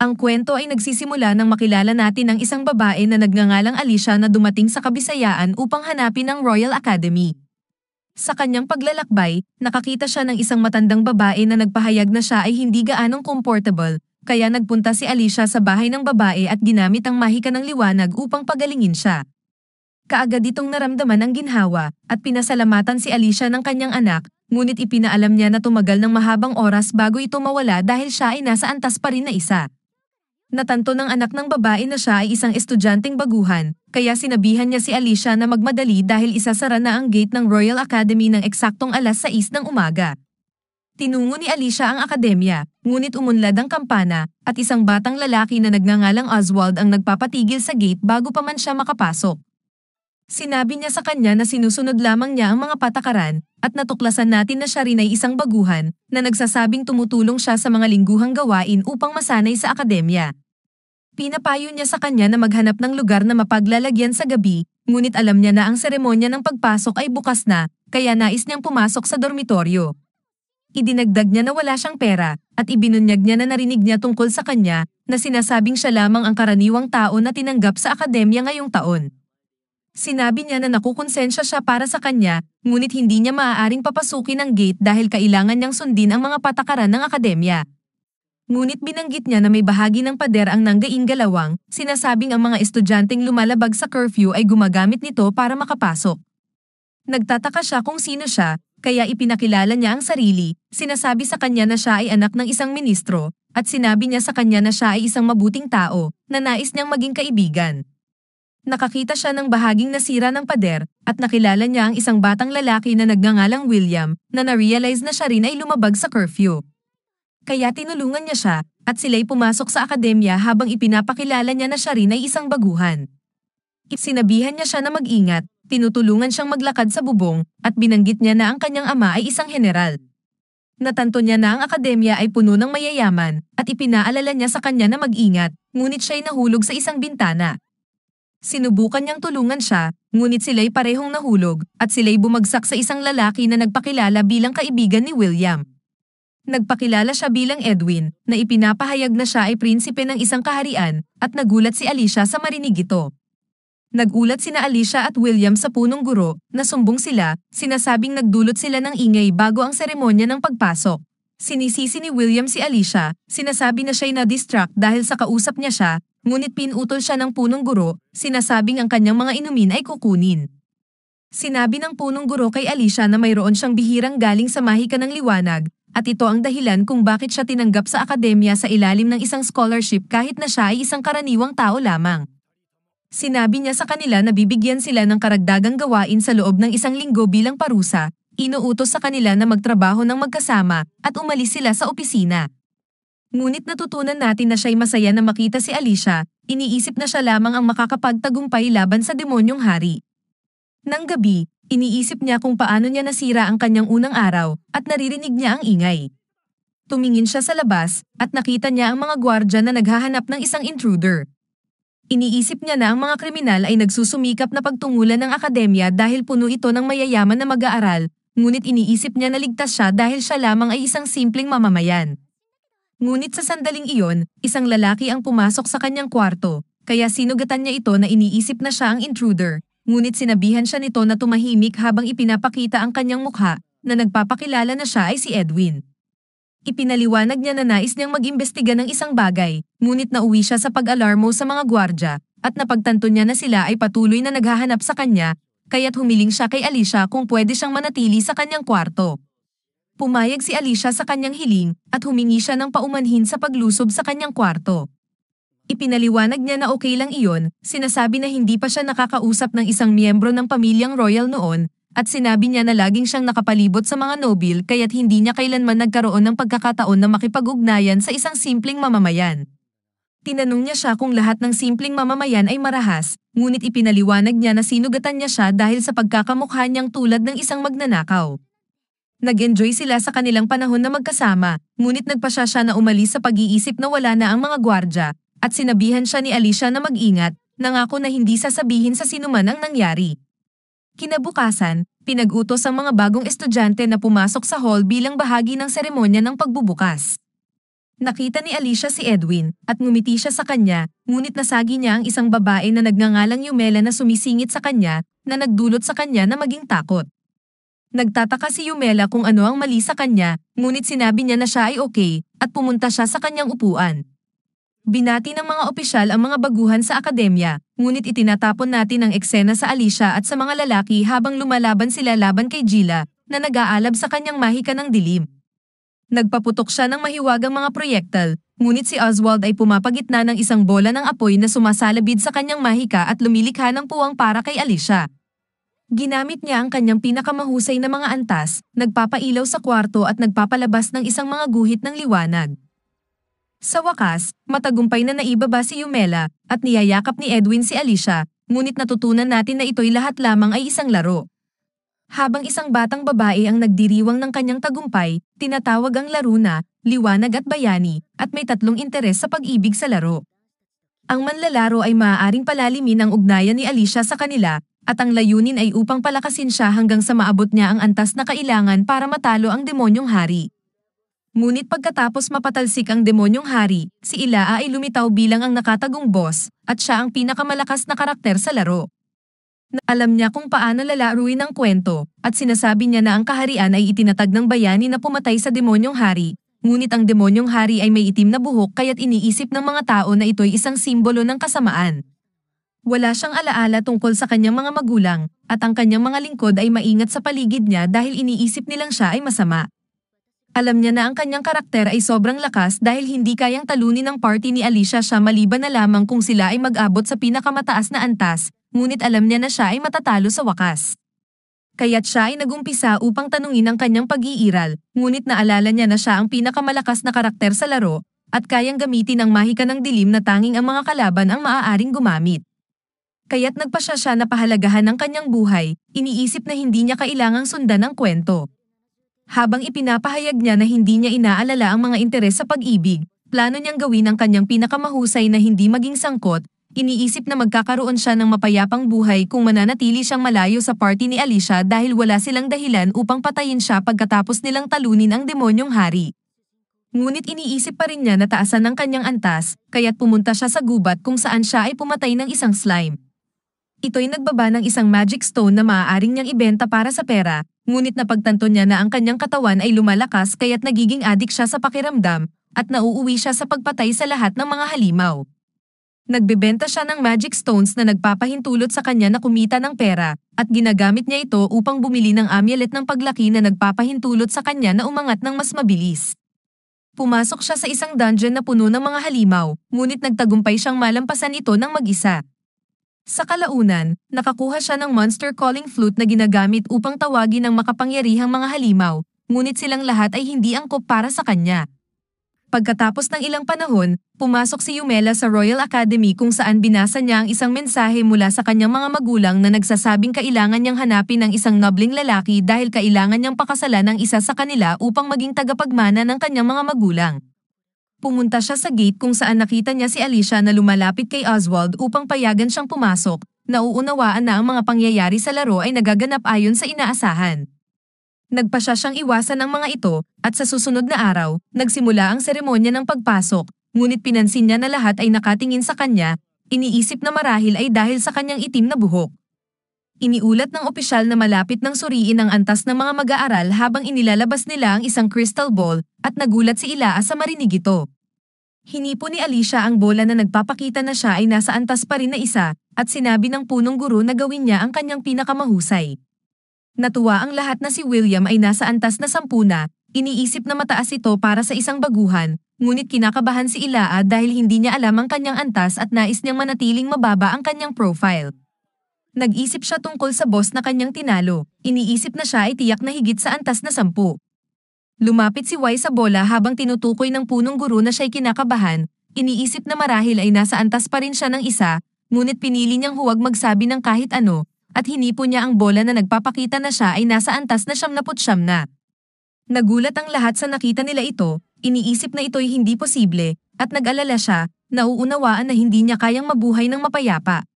Ang kwento ay nagsisimula nang makilala natin ang isang babae na nagngangalang Alicia na dumating sa Kabisayaan upang hanapin ang Royal Academy. Sa kanyang paglalakbay, nakakita siya ng isang matandang babae na nagpahayag na siya ay hindi gaanong comfortable, kaya nagpunta si Alicia sa bahay ng babae at ginamit ang mahika ng liwanag upang pagalingin siya. Kaagad itong naramdaman ang ginhawa at pinasalamatan si Alicia ng kanyang anak, ngunit ipinaalam niya na tumagal ng mahabang oras bago ito mawala dahil siya ay nasa antas pa rin na isa natanto ng anak ng babae na siya ay isang estudyanteng baguhan, kaya sinabihan niya si Alicia na magmadali dahil isasara na ang gate ng Royal Academy ng eksaktong alas 6 ng umaga. Tinungo ni Alicia ang akademya, ngunit umunlad ang kampana, at isang batang lalaki na nagngangalang Oswald ang nagpapatigil sa gate bago pa man siya makapasok. Sinabi niya sa kanya na sinusunod lamang niya ang mga patakaran at natuklasan natin na siya rin ay isang baguhan na nagsasabing tumutulong siya sa mga lingguhang gawain upang masanay sa akademya. Pinapayo niya sa kanya na maghanap ng lugar na mapaglalagyan sa gabi, ngunit alam niya na ang seremonya ng pagpasok ay bukas na, kaya nais niyang pumasok sa dormitoryo. Idinagdag niya na wala siyang pera at ibinunyag niya na narinig niya tungkol sa kanya na sinasabing siya lamang ang karaniwang tao na tinanggap sa akademya ngayong taon. Sinabi niya na nakukonsensya siya para sa kanya, ngunit hindi niya maaaring papasukin ang gate dahil kailangan niyang sundin ang mga patakaran ng akademya. Ngunit binanggit niya na may bahagi ng pader ang nanggaing galawang, sinasabing ang mga estudyanteng lumalabag sa curfew ay gumagamit nito para makapasok. Nagtataka siya kung sino siya, kaya ipinakilala niya ang sarili, sinasabi sa kanya na siya ay anak ng isang ministro, at sinabi niya sa kanya na siya ay isang mabuting tao, na nais niyang maging kaibigan nakakita siya ng bahaging nasira ng pader at nakilala niya ang isang batang lalaki na nagngangalang William na narealize na siya rin ay lumabag sa curfew. Kaya tinulungan niya siya at sila'y pumasok sa akademya habang ipinapakilala niya na siya rin ay isang baguhan. Sinabihan niya siya na mag-ingat, tinutulungan siyang maglakad sa bubong at binanggit niya na ang kanyang ama ay isang general. Natanto niya na ang akademya ay puno ng mayayaman at ipinaalala niya sa kanya na mag-ingat, ngunit siya'y nahulog sa isang bintana. Sinubukan niyang tulungan siya, ngunit sila'y parehong nahulog at sila'y bumagsak sa isang lalaki na nagpakilala bilang kaibigan ni William. Nagpakilala siya bilang Edwin, na ipinapahayag na siya ay prinsipe ng isang kaharian, at nagulat si Alicia sa marinig ito. Nagulat sina Alicia at William sa punong guro, nasumbong sila, sinasabing nagdulot sila ng ingay bago ang seremonya ng pagpasok. Sinisisi ni William si Alicia, sinasabi na siya'y na-distract dahil sa kausap niya siya, ngunit pinutol siya ng punong guro, sinasabing ang kanyang mga inumin ay kukunin. Sinabi ng punong guro kay Alicia na mayroon siyang bihirang galing sa mahika ng liwanag, at ito ang dahilan kung bakit siya tinanggap sa akademya sa ilalim ng isang scholarship kahit na siya ay isang karaniwang tao lamang. Sinabi niya sa kanila na bibigyan sila ng karagdagang gawain sa loob ng isang linggo bilang parusa, inuutos sa kanila na magtrabaho ng magkasama, at umalis sila sa opisina. Ngunit natutunan natin na siya'y masaya na makita si Alicia, iniisip na siya lamang ang makakapagtagumpay laban sa demonyong hari. Nang gabi, iniisip niya kung paano niya nasira ang kanyang unang araw at naririnig niya ang ingay. Tumingin siya sa labas at nakita niya ang mga gwardya na naghahanap ng isang intruder. Iniisip niya na ang mga kriminal ay nagsusumikap na pagtungulan ng akademya dahil puno ito ng mayayaman na mag-aaral, ngunit iniisip niya na ligtas siya dahil siya lamang ay isang simpleng mamamayan. Ngunit sa sandaling iyon, isang lalaki ang pumasok sa kanyang kwarto, kaya sinugatan niya ito na iniisip na siya ang intruder. Ngunit sinabihan siya nito na tumahimik habang ipinapakita ang kanyang mukha na nagpapakilala na siya ay si Edwin. Ipinaliwanag niya na nais niyang mag-imbestiga ng isang bagay, ngunit nauwi siya sa pag-alarmo sa mga gwardya at napagtanto niya na sila ay patuloy na naghahanap sa kanya, kaya't humiling siya kay Alicia kung pwede siyang manatili sa kanyang kwarto pumayag si Alicia sa kanyang hiling at humingi siya ng paumanhin sa paglusob sa kanyang kwarto. Ipinaliwanag niya na okay lang iyon, sinasabi na hindi pa siya nakakausap ng isang miyembro ng pamilyang royal noon, at sinabi niya na laging siyang nakapalibot sa mga nobil kaya't hindi niya kailanman nagkaroon ng pagkakataon na makipag-ugnayan sa isang simpleng mamamayan. Tinanong niya siya kung lahat ng simpleng mamamayan ay marahas, ngunit ipinaliwanag niya na sinugatan niya siya dahil sa pagkakamukha niyang tulad ng isang magnanakaw. Nag-enjoy sila sa kanilang panahon na magkasama, ngunit nagpasya siya na umalis sa pag-iisip na wala na ang mga gwardya, at sinabihan siya ni Alicia na mag-ingat, nangako na hindi sasabihin sa sinuman ang nangyari. Kinabukasan, pinag-utos ang mga bagong estudyante na pumasok sa hall bilang bahagi ng seremonya ng pagbubukas. Nakita ni Alicia si Edwin at ngumiti siya sa kanya, ngunit nasagi niya ang isang babae na nagngangalang Yumela na sumisingit sa kanya na nagdulot sa kanya na maging takot. Nagtataka si Yumela kung ano ang mali sa kanya, ngunit sinabi niya na siya ay okay, at pumunta siya sa kanyang upuan. Binati ng mga opisyal ang mga baguhan sa akademya, ngunit itinatapon natin ang eksena sa Alicia at sa mga lalaki habang lumalaban sila laban kay Gila, na nag-aalab sa kanyang mahika ng dilim. Nagpaputok siya ng mahiwagang mga proyektal, ngunit si Oswald ay pumapagitna ng isang bola ng apoy na sumasalabid sa kanyang mahika at lumilikha ng puwang para kay Alicia. Ginamit niya ang kanyang pinakamahusay na mga antas, nagpapailaw sa kwarto at nagpapalabas ng isang mga guhit ng liwanag. Sa wakas, matagumpay na naibaba si Yumela at niyayakap ni Edwin si Alicia, ngunit natutunan natin na ito'y lahat lamang ay isang laro. Habang isang batang babae ang nagdiriwang ng kanyang tagumpay, tinatawag ang laro na liwanag at bayani at may tatlong interes sa pag-ibig sa laro. Ang manlalaro ay maaaring palalimin ang ugnayan ni Alicia sa kanila at ang layunin ay upang palakasin siya hanggang sa maabot niya ang antas na kailangan para matalo ang demonyong hari. Ngunit pagkatapos mapatalsik ang demonyong hari, si Ilaa ay lumitaw bilang ang nakatagong boss at siya ang pinakamalakas na karakter sa laro. Alam niya kung paano lalaruin ang kwento, at sinasabi niya na ang kaharian ay itinatag ng bayani na pumatay sa demonyong hari. Ngunit ang demonyong hari ay may itim na buhok kaya't iniisip ng mga tao na ito'y isang simbolo ng kasamaan. Wala siyang alaala tungkol sa kanyang mga magulang, at ang kanyang mga lingkod ay maingat sa paligid niya dahil iniisip nilang siya ay masama. Alam niya na ang kanyang karakter ay sobrang lakas dahil hindi kayang talunin ng party ni Alicia siya maliban na lamang kung sila ay mag-abot sa pinakamataas na antas, ngunit alam niya na siya ay matatalo sa wakas. Kaya't siya ay nagumpisa upang tanungin ang kanyang pag-iiral, ngunit naalala niya na siya ang pinakamalakas na karakter sa laro, at kayang gamitin ang mahika ng dilim na tanging ang mga kalaban ang maaaring gumamit kaya't nagpasya siya na pahalagahan ng kanyang buhay, iniisip na hindi niya kailangang sundan ang kwento. Habang ipinapahayag niya na hindi niya inaalala ang mga interes sa pag-ibig, plano niyang gawin ang kanyang pinakamahusay na hindi maging sangkot, iniisip na magkakaroon siya ng mapayapang buhay kung mananatili siyang malayo sa party ni Alicia dahil wala silang dahilan upang patayin siya pagkatapos nilang talunin ang demonyong hari. Ngunit iniisip pa rin niya na taasan ang kanyang antas, kaya't pumunta siya sa gubat kung saan siya ay pumatay ng isang slime. Ito'y nagbaba ng isang magic stone na maaaring niyang ibenta para sa pera, ngunit napagtanto niya na ang kanyang katawan ay lumalakas kaya't nagiging adik siya sa pakiramdam, at nauuwi siya sa pagpatay sa lahat ng mga halimaw. Nagbebenta siya ng magic stones na nagpapahintulot sa kanya na kumita ng pera, at ginagamit niya ito upang bumili ng amulet ng paglaki na nagpapahintulot sa kanya na umangat ng mas mabilis. Pumasok siya sa isang dungeon na puno ng mga halimaw, ngunit nagtagumpay siyang malampasan ito ng mag-isa. Sa kalaunan, nakakuha siya ng monster calling flute na ginagamit upang tawagin ang makapangyarihang mga halimaw, ngunit silang lahat ay hindi angkop para sa kanya. Pagkatapos ng ilang panahon, pumasok si Yumela sa Royal Academy kung saan binasa niya ang isang mensahe mula sa kanyang mga magulang na nagsasabing kailangan niyang hanapin ang isang nobling lalaki dahil kailangan niyang pakasalan ng isa sa kanila upang maging tagapagmana ng kanyang mga magulang. Pumunta siya sa gate kung saan nakita niya si Alicia na lumalapit kay Oswald upang payagan siyang pumasok. Nauunawaan na ang mga pangyayari sa laro ay nagaganap ayon sa inaasahan. Nagpa siya siyang iwasan ang mga ito at sa susunod na araw, nagsimula ang seremonya ng pagpasok. Ngunit pinansin niya na lahat ay nakatingin sa kanya, iniisip na marahil ay dahil sa kanyang itim na buhok iniulat ng opisyal na malapit ng suriin ang antas ng mga mag-aaral habang inilalabas nila ang isang crystal ball at nagulat si Ilaa sa marinig ito. Hinipo ni Alicia ang bola na nagpapakita na siya ay nasa antas pa rin na isa at sinabi ng punong guro na gawin niya ang kanyang pinakamahusay. Natuwa ang lahat na si William ay nasa antas na sampu na, iniisip na mataas ito para sa isang baguhan, ngunit kinakabahan si Ilaa dahil hindi niya alam ang kanyang antas at nais niyang manatiling mababa ang kanyang profile. Nag-isip siya tungkol sa boss na kanyang tinalo. Iniisip na siya ay tiyak na higit sa antas na sampu. Lumapit si Y sa bola habang tinutukoy ng punong guru na siya'y kinakabahan. Iniisip na marahil ay nasa antas pa rin siya ng isa, ngunit pinili niyang huwag magsabi ng kahit ano, at hinipo niya ang bola na nagpapakita na siya ay nasa antas na siyam na putsyam na. Nagulat ang lahat sa nakita nila ito, iniisip na ito'y hindi posible, at nag-alala siya, nauunawaan na hindi niya kayang mabuhay ng mapayapa.